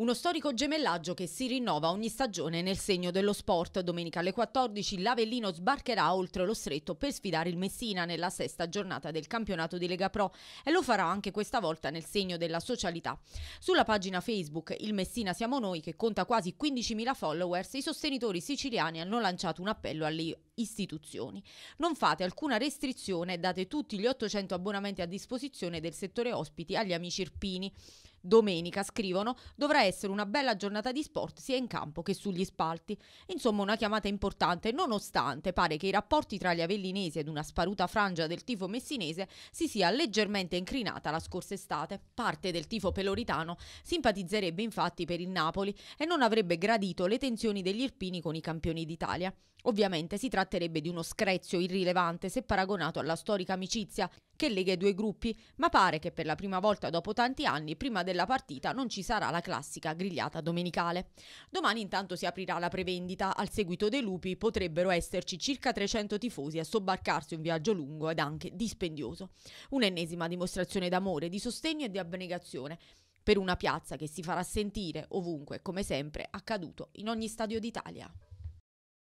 Uno storico gemellaggio che si rinnova ogni stagione nel segno dello sport. Domenica alle 14 l'Avellino sbarcherà oltre lo stretto per sfidare il Messina nella sesta giornata del campionato di Lega Pro e lo farà anche questa volta nel segno della socialità. Sulla pagina Facebook Il Messina Siamo Noi, che conta quasi 15.000 followers, i sostenitori siciliani hanno lanciato un appello alle istituzioni. Non fate alcuna restrizione date tutti gli 800 abbonamenti a disposizione del settore ospiti agli amici irpini. Domenica, scrivono, dovrà essere una bella giornata di sport sia in campo che sugli spalti. Insomma, una chiamata importante, nonostante pare che i rapporti tra gli avellinesi ed una sparuta frangia del tifo messinese si sia leggermente incrinata la scorsa estate. Parte del tifo peloritano simpatizzerebbe infatti per il Napoli e non avrebbe gradito le tensioni degli irpini con i campioni d'Italia. Ovviamente si tratta tratterebbe di uno screzio irrilevante se paragonato alla storica amicizia che lega i due gruppi, ma pare che per la prima volta dopo tanti anni, prima della partita, non ci sarà la classica grigliata domenicale. Domani intanto si aprirà la prevendita, al seguito dei lupi potrebbero esserci circa 300 tifosi a sobbarcarsi un viaggio lungo ed anche dispendioso. Un'ennesima dimostrazione d'amore, di sostegno e di abnegazione per una piazza che si farà sentire ovunque, come sempre accaduto in ogni stadio d'Italia.